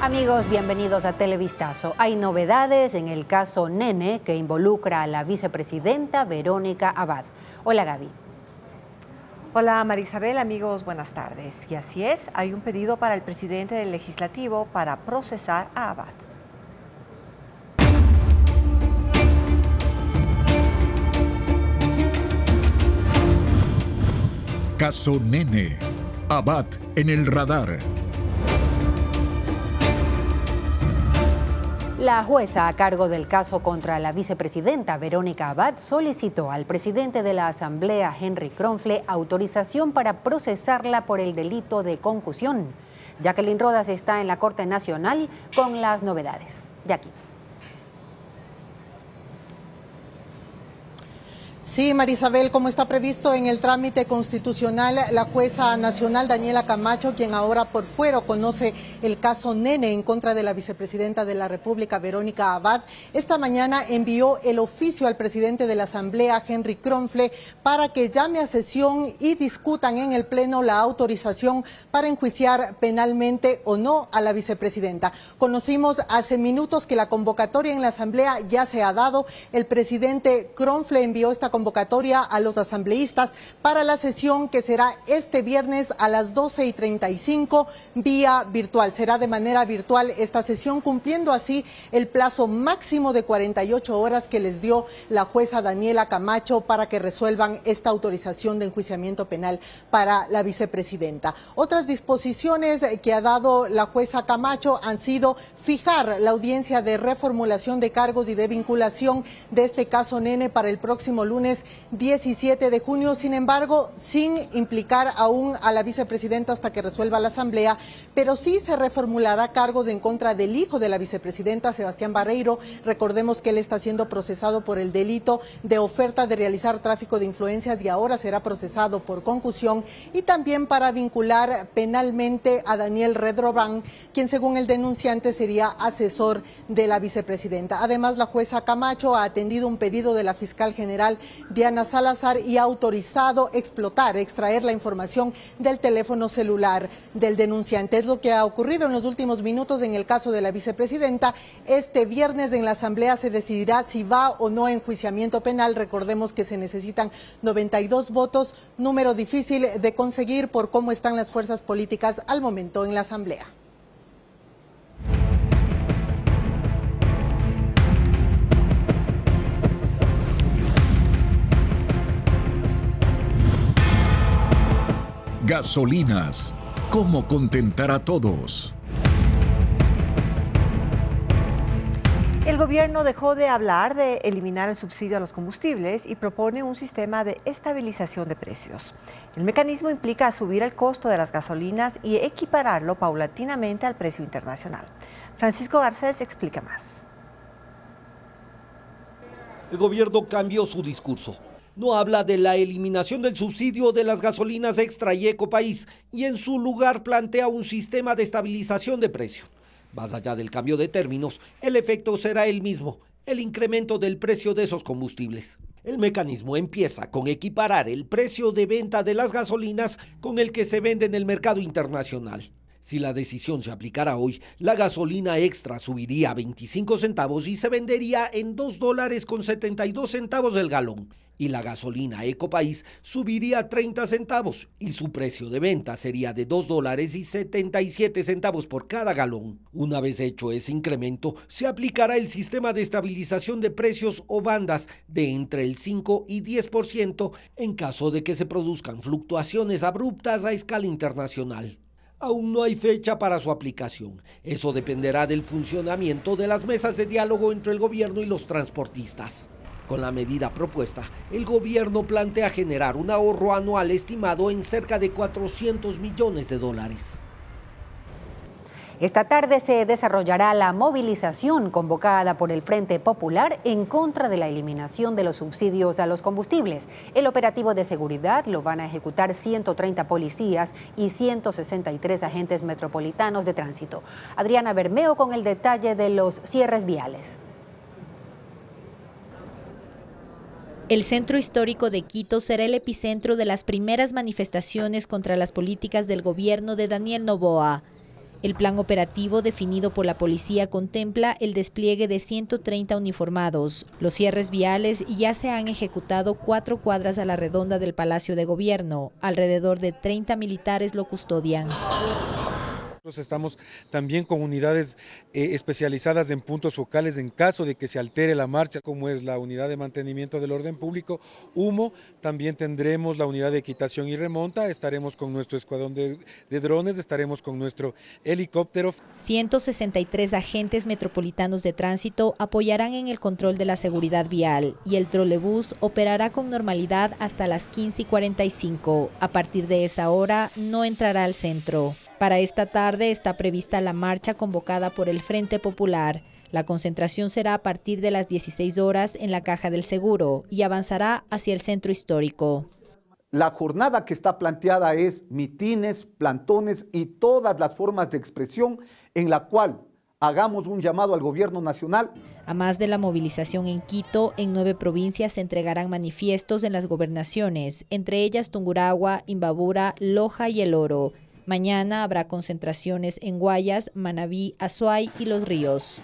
Amigos, bienvenidos a Televistazo. Hay novedades en el caso Nene que involucra a la vicepresidenta Verónica Abad. Hola Gaby. Hola Marisabel, amigos, buenas tardes. Y así es, hay un pedido para el presidente del legislativo para procesar a Abad. Caso Nene. Abad en el radar. La jueza a cargo del caso contra la vicepresidenta Verónica Abad solicitó al presidente de la Asamblea, Henry Cronfle, autorización para procesarla por el delito de concusión. Jacqueline Rodas está en la Corte Nacional con las novedades. Jackie. Sí, Marisabel, como está previsto en el trámite constitucional, la jueza nacional Daniela Camacho, quien ahora por fuero conoce el caso Nene en contra de la vicepresidenta de la República, Verónica Abad, esta mañana envió el oficio al presidente de la Asamblea, Henry cronfle para que llame a sesión y discutan en el Pleno la autorización para enjuiciar penalmente o no a la vicepresidenta. Conocimos hace minutos que la convocatoria en la Asamblea ya se ha dado. El presidente Kronfle envió esta convocatoria a los asambleístas para la sesión que será este viernes a las 12 y 35 vía virtual. Será de manera virtual esta sesión, cumpliendo así el plazo máximo de 48 horas que les dio la jueza Daniela Camacho para que resuelvan esta autorización de enjuiciamiento penal para la vicepresidenta. Otras disposiciones que ha dado la jueza Camacho han sido fijar la audiencia de reformulación de cargos y de vinculación de este caso Nene para el próximo lunes 17 de junio, sin embargo, sin implicar aún a la vicepresidenta hasta que resuelva la Asamblea, pero sí se reformulará cargos en contra del hijo de la vicepresidenta, Sebastián Barreiro. Recordemos que él está siendo procesado por el delito de oferta de realizar tráfico de influencias y ahora será procesado por concusión y también para vincular penalmente a Daniel Redroban, quien según el denunciante sería asesor de la vicepresidenta. Además, la jueza Camacho ha atendido un pedido de la fiscal general Diana Salazar y ha autorizado explotar, extraer la información del teléfono celular del denunciante. Es lo que ha ocurrido en los últimos minutos en el caso de la vicepresidenta. Este viernes en la Asamblea se decidirá si va o no a enjuiciamiento penal. Recordemos que se necesitan 92 votos, número difícil de conseguir por cómo están las fuerzas políticas al momento en la Asamblea. Gasolinas. ¿Cómo contentar a todos? El gobierno dejó de hablar de eliminar el subsidio a los combustibles y propone un sistema de estabilización de precios. El mecanismo implica subir el costo de las gasolinas y equipararlo paulatinamente al precio internacional. Francisco Garcés explica más. El gobierno cambió su discurso no habla de la eliminación del subsidio de las gasolinas extra y ecopaís y en su lugar plantea un sistema de estabilización de precio. Más allá del cambio de términos, el efecto será el mismo, el incremento del precio de esos combustibles. El mecanismo empieza con equiparar el precio de venta de las gasolinas con el que se vende en el mercado internacional. Si la decisión se aplicara hoy, la gasolina extra subiría a 25 centavos y se vendería en 2 dólares con 72 centavos el galón y la gasolina Ecopaís subiría 30 centavos y su precio de venta sería de 2 dólares y 77 centavos por cada galón. Una vez hecho ese incremento, se aplicará el sistema de estabilización de precios o bandas de entre el 5 y 10% en caso de que se produzcan fluctuaciones abruptas a escala internacional aún no hay fecha para su aplicación. Eso dependerá del funcionamiento de las mesas de diálogo entre el gobierno y los transportistas. Con la medida propuesta, el gobierno plantea generar un ahorro anual estimado en cerca de 400 millones de dólares. Esta tarde se desarrollará la movilización convocada por el Frente Popular en contra de la eliminación de los subsidios a los combustibles. El operativo de seguridad lo van a ejecutar 130 policías y 163 agentes metropolitanos de tránsito. Adriana Bermeo con el detalle de los cierres viales. El centro histórico de Quito será el epicentro de las primeras manifestaciones contra las políticas del gobierno de Daniel Novoa. El plan operativo definido por la policía contempla el despliegue de 130 uniformados. Los cierres viales ya se han ejecutado cuatro cuadras a la redonda del Palacio de Gobierno. Alrededor de 30 militares lo custodian estamos también con unidades eh, especializadas en puntos focales en caso de que se altere la marcha, como es la unidad de mantenimiento del orden público, humo, también tendremos la unidad de equitación y remonta, estaremos con nuestro escuadrón de, drones, estaremos con nuestro helicóptero. 163 agentes metropolitanos de tránsito apoyarán en el control de la seguridad vial y el trolebús operará con normalidad hasta las 15 y 45. A partir de esa hora no entrará al centro. Para esta tarde está prevista la marcha convocada por el Frente Popular. La concentración será a partir de las 16 horas en la Caja del Seguro y avanzará hacia el centro histórico. La jornada que está planteada es mitines, plantones y todas las formas de expresión en la cual hagamos un llamado al gobierno nacional. A más de la movilización en Quito, en nueve provincias se entregarán manifiestos en las gobernaciones, entre ellas Tunguragua, Imbabura, Loja y El Oro. Mañana habrá concentraciones en Guayas, Manabí, Azuay y Los Ríos.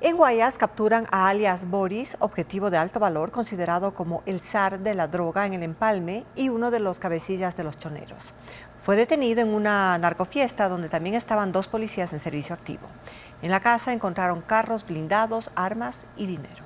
En Guayas capturan a alias Boris, objetivo de alto valor considerado como el zar de la droga en el empalme y uno de los cabecillas de los choneros. Fue detenido en una narcofiesta donde también estaban dos policías en servicio activo. En la casa encontraron carros blindados, armas y dinero.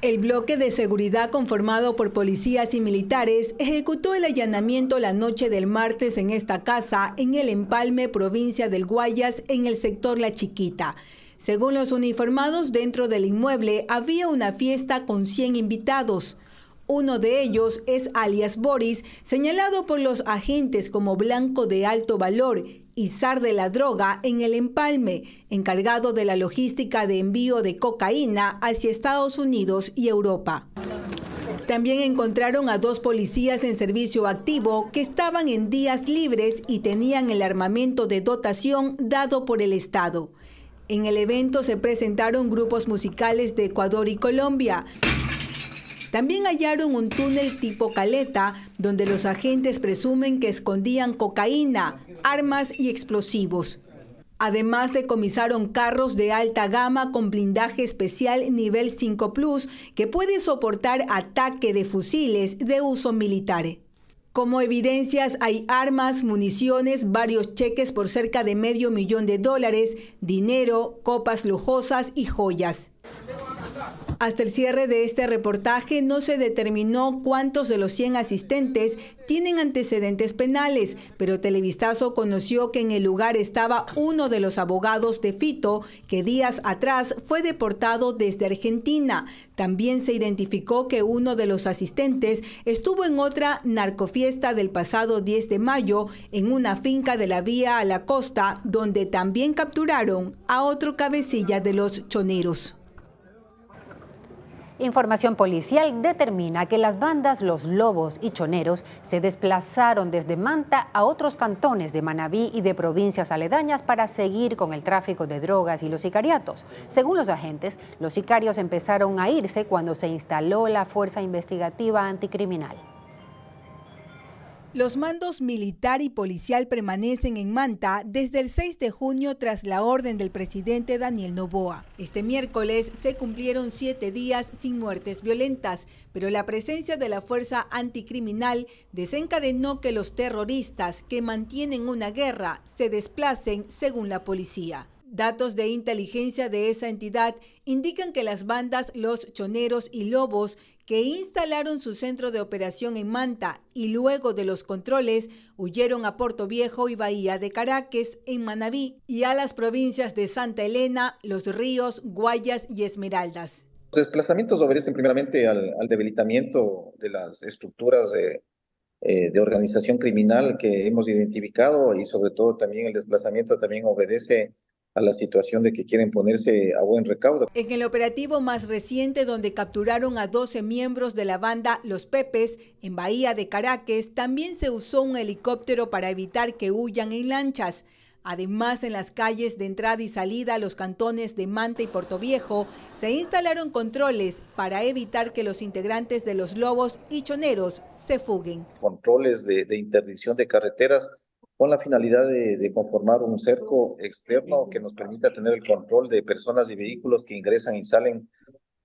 El bloque de seguridad conformado por policías y militares ejecutó el allanamiento la noche del martes en esta casa en el Empalme, provincia del Guayas, en el sector La Chiquita. Según los uniformados, dentro del inmueble había una fiesta con 100 invitados. Uno de ellos es alias Boris, señalado por los agentes como blanco de alto valor y zar de la droga en el empalme, encargado de la logística de envío de cocaína hacia Estados Unidos y Europa. También encontraron a dos policías en servicio activo que estaban en días libres y tenían el armamento de dotación dado por el Estado. En el evento se presentaron grupos musicales de Ecuador y Colombia, también hallaron un túnel tipo caleta, donde los agentes presumen que escondían cocaína, armas y explosivos. Además, decomisaron carros de alta gama con blindaje especial nivel 5 Plus que puede soportar ataque de fusiles de uso militar. Como evidencias hay armas, municiones, varios cheques por cerca de medio millón de dólares, dinero, copas lujosas y joyas. Hasta el cierre de este reportaje no se determinó cuántos de los 100 asistentes tienen antecedentes penales, pero Televistazo conoció que en el lugar estaba uno de los abogados de Fito, que días atrás fue deportado desde Argentina. También se identificó que uno de los asistentes estuvo en otra narcofiesta del pasado 10 de mayo en una finca de la vía a la costa, donde también capturaron a otro cabecilla de los choneros. Información policial determina que las bandas Los Lobos y Choneros se desplazaron desde Manta a otros cantones de Manabí y de provincias aledañas para seguir con el tráfico de drogas y los sicariatos. Según los agentes, los sicarios empezaron a irse cuando se instaló la Fuerza Investigativa Anticriminal. Los mandos militar y policial permanecen en Manta desde el 6 de junio tras la orden del presidente Daniel Novoa. Este miércoles se cumplieron siete días sin muertes violentas, pero la presencia de la fuerza anticriminal desencadenó que los terroristas que mantienen una guerra se desplacen según la policía. Datos de inteligencia de esa entidad indican que las bandas Los Choneros y Lobos, que instalaron su centro de operación en Manta y luego de los controles, huyeron a Puerto Viejo y Bahía de Caracas, en Manabí, y a las provincias de Santa Elena, Los Ríos, Guayas y Esmeraldas. Los desplazamientos obedecen primeramente al, debilitamiento de las estructuras de, eh, de organización criminal que hemos identificado y sobre todo también el desplazamiento también obedece la situación de que quieren ponerse a buen recaudo. En el operativo más reciente donde capturaron a 12 miembros de la banda Los Pepes en Bahía de Caracas, también se usó un helicóptero para evitar que huyan en lanchas. Además, en las calles de entrada y salida a los cantones de Manta y Portoviejo se instalaron controles para evitar que los integrantes de los lobos y choneros se fuguen. Controles de interdicción de carreteras con la finalidad de, conformar un cerco externo que nos permita tener el control de personas y vehículos que ingresan y salen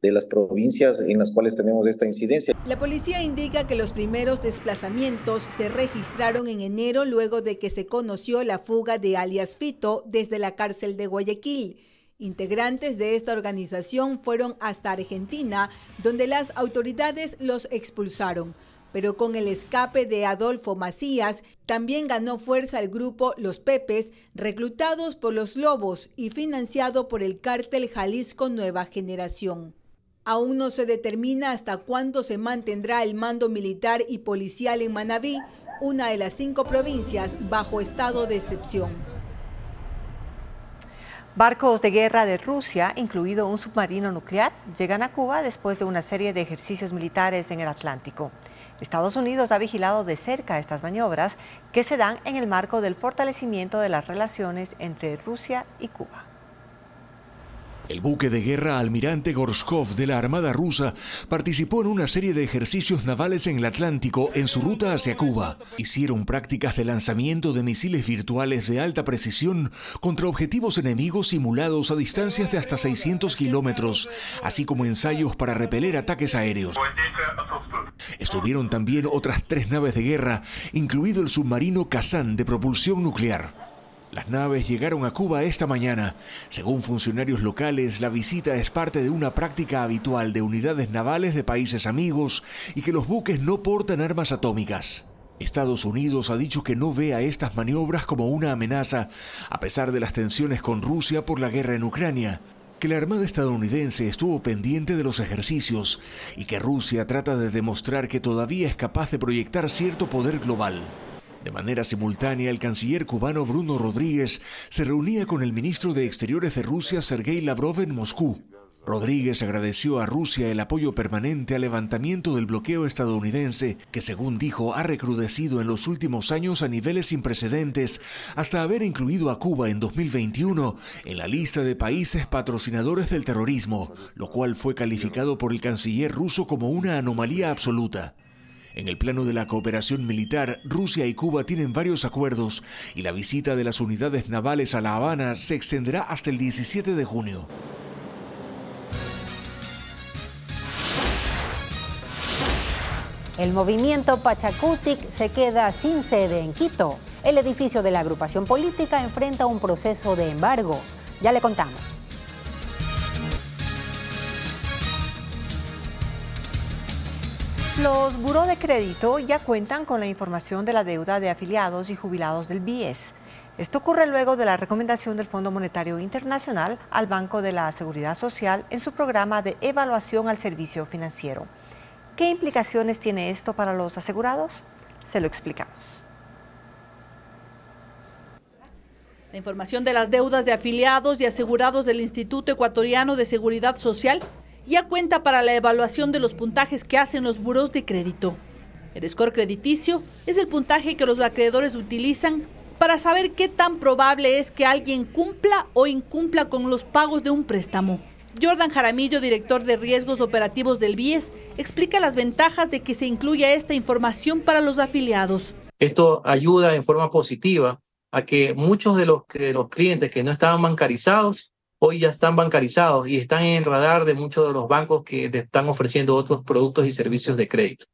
de las provincias en las cuales tenemos esta incidencia. La policía indica que los primeros desplazamientos se registraron en enero luego de que se conoció la fuga de alias Fito desde la cárcel de Guayaquil. Integrantes de esta organización fueron hasta Argentina, donde las autoridades los expulsaron pero con el escape de Adolfo Macías también ganó fuerza el grupo Los Pepes, reclutados por los Lobos y financiado por el cártel Jalisco Nueva Generación. Aún no se determina hasta cuándo se mantendrá el mando militar y policial en Manabí, una de las cinco provincias bajo estado de excepción. Barcos de guerra de Rusia, incluido un submarino nuclear, llegan a Cuba después de una serie de ejercicios militares en el Atlántico. Estados Unidos ha vigilado de cerca estas maniobras que se dan en el marco del fortalecimiento de las relaciones entre Rusia y Cuba. El buque de guerra almirante Gorshkov de la Armada rusa participó en una serie de ejercicios navales en el Atlántico en su ruta hacia Cuba. Hicieron prácticas de lanzamiento de misiles virtuales de alta precisión contra objetivos enemigos simulados a distancias de hasta 600 kilómetros, así como ensayos para repeler ataques aéreos. Estuvieron también otras tres naves de guerra, incluido el submarino Kazán de propulsión nuclear. Las naves llegaron a Cuba esta mañana. Según funcionarios locales, la visita es parte de una práctica habitual de unidades navales de países amigos y que los buques no portan armas atómicas. Estados Unidos ha dicho que no ve a estas maniobras como una amenaza, a pesar de las tensiones con Rusia por la guerra en Ucrania que la Armada estadounidense estuvo pendiente de los ejercicios y que Rusia trata de demostrar que todavía es capaz de proyectar cierto poder global. De manera simultánea, el canciller cubano Bruno Rodríguez se reunía con el ministro de Exteriores de Rusia, Sergei Lavrov, en Moscú. Rodríguez agradeció a Rusia el apoyo permanente al levantamiento del bloqueo estadounidense, que según dijo ha recrudecido en los últimos años a niveles sin precedentes, hasta haber incluido a Cuba en 2021 en la lista de países patrocinadores del terrorismo, lo cual fue calificado por el canciller ruso como una anomalía absoluta. En el plano de la cooperación militar, Rusia y Cuba tienen varios acuerdos y la visita de las unidades navales a La Habana se extenderá hasta el 17 de junio. El movimiento Pachacutic se queda sin sede en Quito. El edificio de la agrupación política enfrenta un proceso de embargo. Ya le contamos. Los buró de crédito ya cuentan con la información de la deuda de afiliados y jubilados del BIES. Esto ocurre luego de la recomendación del Fondo Monetario Internacional al Banco de la Seguridad Social en su programa de evaluación al servicio financiero. ¿Qué implicaciones tiene esto para los asegurados? Se lo explicamos. La información de las deudas de afiliados y asegurados del Instituto Ecuatoriano de Seguridad Social ya cuenta para la evaluación de los puntajes que hacen los buros de crédito. El score crediticio es el puntaje que los acreedores utilizan para saber qué tan probable es que alguien cumpla o incumpla con los pagos de un préstamo. Jordan Jaramillo, director de riesgos operativos del BIES, explica las ventajas de que se incluya esta información para los afiliados. Esto ayuda en forma positiva a que muchos de los, los clientes que no estaban bancarizados hoy ya están bancarizados y están en el radar de muchos de los bancos que están ofreciendo otros productos y servicios de crédito.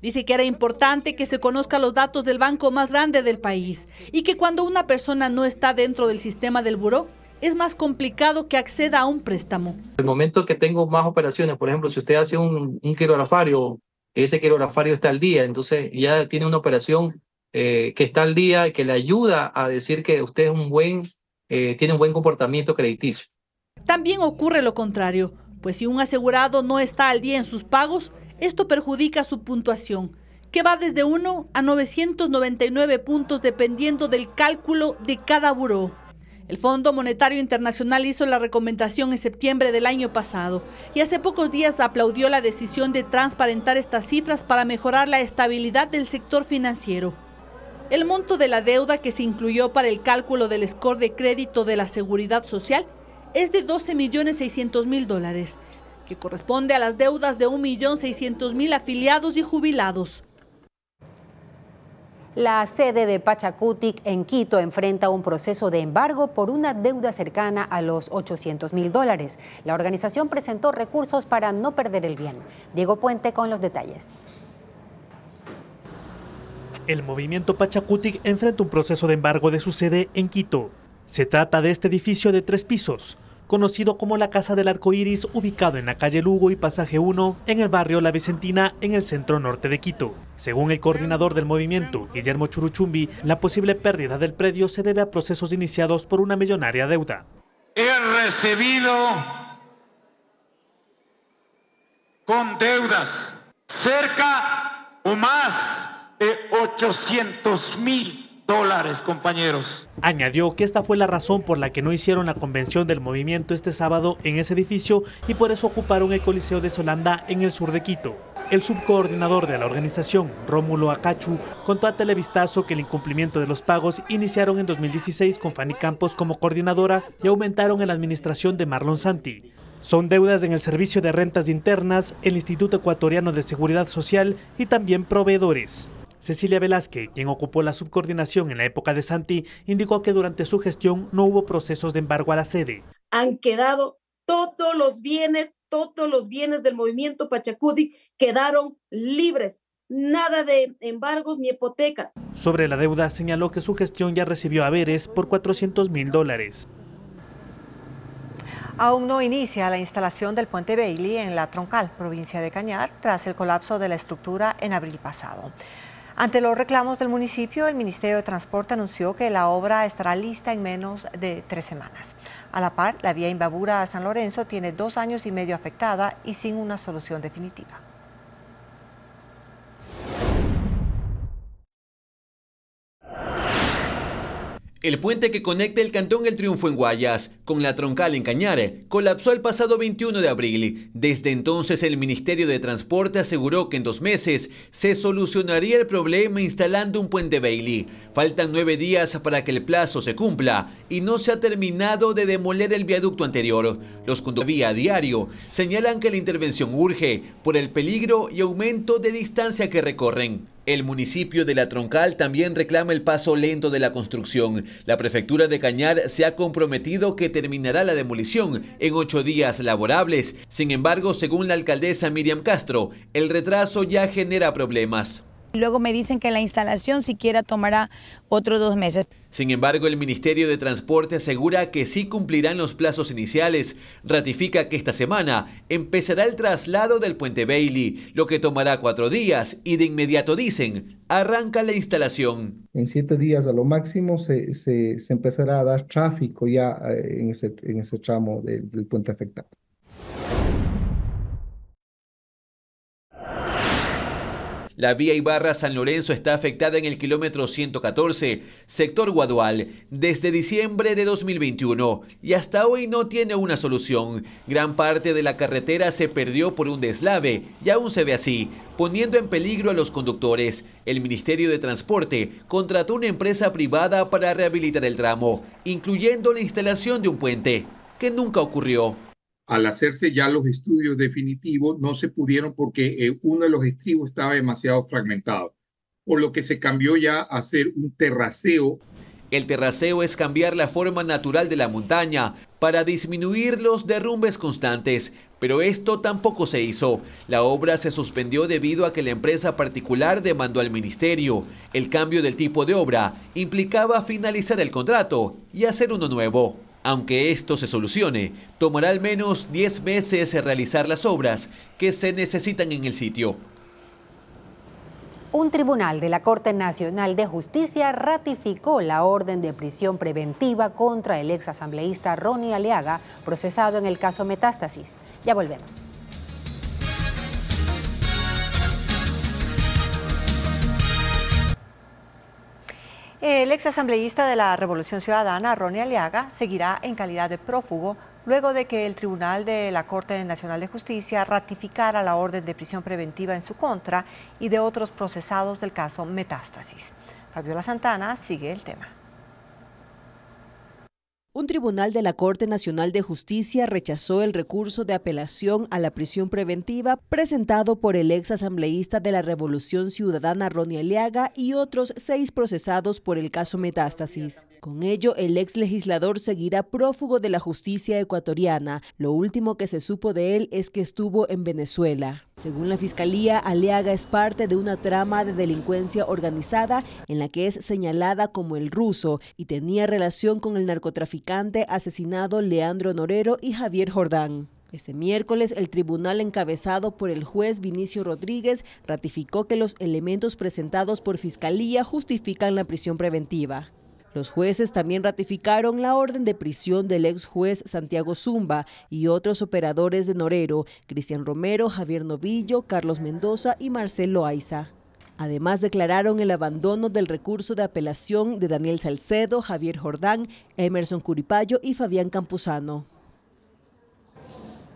Dice que era importante que se conozcan los datos del banco más grande del país y que cuando una persona no está dentro del sistema del buró, es más complicado que acceda a un préstamo. El momento que tengo más operaciones, por ejemplo, si usted hace un, un quirografario, ese quirografario está al día, entonces ya tiene una operación eh, que está al día, y que le ayuda a decir que usted es un buen, eh, tiene un buen comportamiento crediticio. También ocurre lo contrario, pues si un asegurado no está al día en sus pagos, esto perjudica su puntuación que va desde 1 a 999 puntos dependiendo del cálculo de cada buró. El Fondo Monetario Internacional hizo la recomendación en septiembre del año pasado y hace pocos días aplaudió la decisión de transparentar estas cifras para mejorar la estabilidad del sector financiero. El monto de la deuda que se incluyó para el cálculo del score de crédito de la Seguridad Social es de 12.600.000 dólares, que corresponde a las deudas de 1.600.000 afiliados y jubilados. La sede de Pachacutic en Quito enfrenta un proceso de embargo por una deuda cercana a los 800 mil dólares. La organización presentó recursos para no perder el bien. Diego Puente con los detalles. El movimiento Pachacutic enfrenta un proceso de embargo de su sede en Quito. Se trata de este edificio de tres pisos, conocido como la Casa del Arco Iris, ubicado en la calle Lugo y Pasaje 1, en el barrio La Vicentina, en el centro norte de Quito. Según el coordinador del movimiento, Guillermo Churuchumbi, la posible pérdida del predio se debe a procesos iniciados por una millonaria deuda. He recibido con deudas cerca o más de 800 mil dólares, compañeros. Añadió que esta fue la razón por la que no hicieron la convención del movimiento este sábado en ese edificio y por eso ocuparon el Coliseo de Solanda en el sur de Quito. El subcoordinador de la organización, Rómulo Acachu, contó a Televistazo que el incumplimiento de los pagos iniciaron en 2016 con Fanny Campos como coordinadora y aumentaron en la administración de Marlon Santi. Son deudas en el Servicio de Rentas Internas, el Instituto Ecuatoriano de Seguridad Social y también proveedores. Cecilia Velázquez, quien ocupó la subcoordinación en la época de Santi, indicó que durante su gestión no hubo procesos de embargo a la sede. Han quedado todos los bienes, todos los bienes del movimiento Pachacuti quedaron libres. Nada de embargos ni hipotecas. Sobre la deuda señaló que su gestión ya recibió haberes por 400 mil dólares. Aún no inicia la instalación del puente Bailey en la Troncal, provincia de Cañar, tras el colapso de la estructura en abril pasado. Ante los reclamos del municipio, el Ministerio de Transporte anunció que la obra estará lista en menos de tres semanas. A la par, la vía Imbabura a San Lorenzo tiene dos años y medio afectada y sin una solución definitiva. El puente que conecta el Cantón El Triunfo en Guayas con la troncal en Cañare colapsó el pasado 21 de abril. Desde entonces el Ministerio de Transporte aseguró que en dos meses se solucionaría el problema instalando un puente Bailey. Faltan nueve días para que el plazo se cumpla y no se ha terminado de demoler el viaducto anterior. Los conductores a diario señalan que la intervención urge por el peligro y aumento de distancia que recorren. El municipio de La Troncal también reclama el paso lento de la construcción la prefectura de Cañar se ha comprometido que terminará la demolición en ocho días laborables. Sin embargo, según la alcaldesa Miriam Castro, el retraso ya genera problemas. Luego me dicen que la instalación siquiera tomará otros dos meses. Sin embargo, el Ministerio de Transporte asegura que sí cumplirán los plazos iniciales. Ratifica que esta semana empezará el traslado del puente Bailey, lo que tomará cuatro días y de inmediato dicen, arranca la instalación. En siete días a lo máximo se, empezará a dar tráfico ya eh, en ese, tramo del puente afectado. La vía Ibarra San Lorenzo está afectada en el kilómetro 114, sector Guadual, desde diciembre de 2021 y hasta hoy no tiene una solución. Gran parte de la carretera se perdió por un deslave y aún se ve así, poniendo en peligro a los conductores. El Ministerio de Transporte contrató una empresa privada para rehabilitar el tramo, incluyendo la instalación de un puente, que nunca ocurrió al hacerse ya los estudios definitivos, no se pudieron porque eh, uno de los estribos estaba demasiado fragmentado, por lo que se cambió ya a hacer un terraceo. El terraceo es cambiar la forma natural de la montaña para disminuir los derrumbes constantes, pero esto tampoco se hizo. La obra se suspendió debido a que la empresa particular demandó al ministerio. El cambio del tipo de obra implicaba finalizar el contrato y hacer uno nuevo. Aunque esto se solucione, tomará al menos 10 meses realizar las obras que se necesitan en el sitio. Un tribunal de la Corte Nacional de Justicia ratificó la orden de prisión preventiva contra el exasambleísta Ronnie Aleaga, procesado en el caso Metástasis. Ya volvemos. El exasambleísta de la Revolución Ciudadana, Ronnie Aliaga, seguirá en calidad de prófugo luego de que el Tribunal de la Corte Nacional de Justicia ratificara la orden de prisión preventiva en su contra y de otros procesados del caso Metástasis. Fabiola Santana sigue el tema. Un tribunal de la Corte Nacional de Justicia rechazó el recurso de apelación a la prisión preventiva presentado por el ex asambleísta de la Revolución Ciudadana Ronnie Aliaga y otros seis procesados por el caso Metástasis. Con ello, el ex legislador seguirá prófugo de la justicia ecuatoriana. Lo último que se supo de él es que estuvo en Venezuela. Según la Fiscalía, Aliaga es parte de una trama de delincuencia organizada en la que es señalada como el ruso y tenía relación con el narcotraficante asesinado Leandro Norero y Javier Jordán. Este miércoles, el tribunal encabezado por el juez Vinicio Rodríguez ratificó que los elementos presentados por Fiscalía justifican la prisión preventiva. Los jueces también ratificaron la orden de prisión del ex juez Santiago Zumba y otros operadores de Norero, Cristian Romero, Javier Novillo, Carlos Mendoza y Marcelo Aiza. Además, declararon el abandono del recurso de apelación de Daniel Salcedo, Javier Jordán, Emerson Curipayo y Fabián Campuzano.